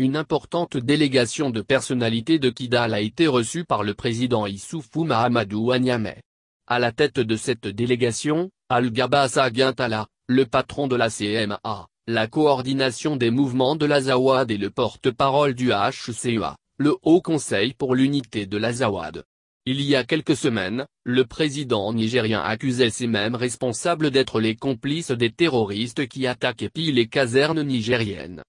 Une importante délégation de personnalités de Kidal a été reçue par le président Issoufou Mahamadou Anyame. À la tête de cette délégation, al gabasa Gintala, le patron de la CMA, la coordination des mouvements de l'Azawad et le porte-parole du hca le Haut Conseil pour l'unité de l'Azawad. Il y a quelques semaines, le président nigérien accusait ces mêmes responsables d'être les complices des terroristes qui attaquent et pillent les casernes nigériennes.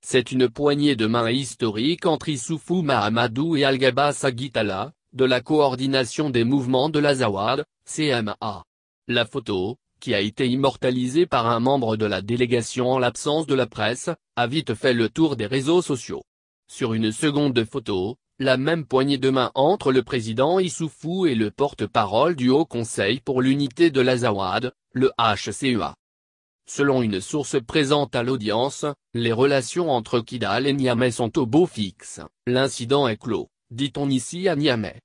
C'est une poignée de main historique entre Issoufou Mahamadou et Algaba Sagitala, de la coordination des mouvements de l'Azawad, CMA. La photo, qui a été immortalisée par un membre de la délégation en l'absence de la presse, a vite fait le tour des réseaux sociaux. Sur une seconde photo, la même poignée de main entre le président Issoufou et le porte-parole du Haut Conseil pour l'unité de l'Azawad, le HCUA. E Selon une source présente à l'audience, les relations entre Kidal et Niamey sont au beau fixe, l'incident est clos, dit-on ici à Niamey.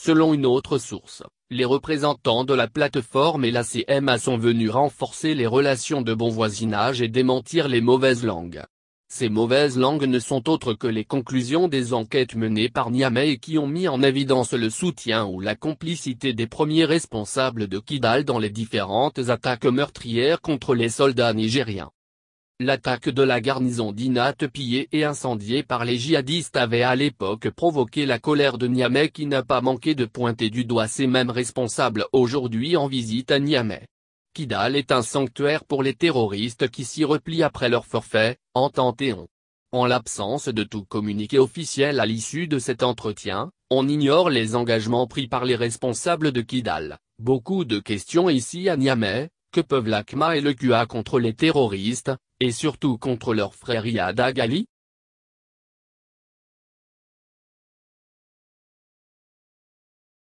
Selon une autre source, les représentants de la plateforme et la CMA sont venus renforcer les relations de bon voisinage et démentir les mauvaises langues. Ces mauvaises langues ne sont autres que les conclusions des enquêtes menées par Niamey et qui ont mis en évidence le soutien ou la complicité des premiers responsables de Kidal dans les différentes attaques meurtrières contre les soldats nigériens. L'attaque de la garnison d'Inat pillée et incendiée par les djihadistes avait à l'époque provoqué la colère de Niamey qui n'a pas manqué de pointer du doigt ces mêmes responsables aujourd'hui en visite à Niamey. Kidal est un sanctuaire pour les terroristes qui s'y replient après leur forfait, en tentéon. En l'absence de tout communiqué officiel à l'issue de cet entretien, on ignore les engagements pris par les responsables de Kidal. Beaucoup de questions ici à Niamey, que peuvent l'ACMA et le QA contre les terroristes, et surtout contre leur frère Yad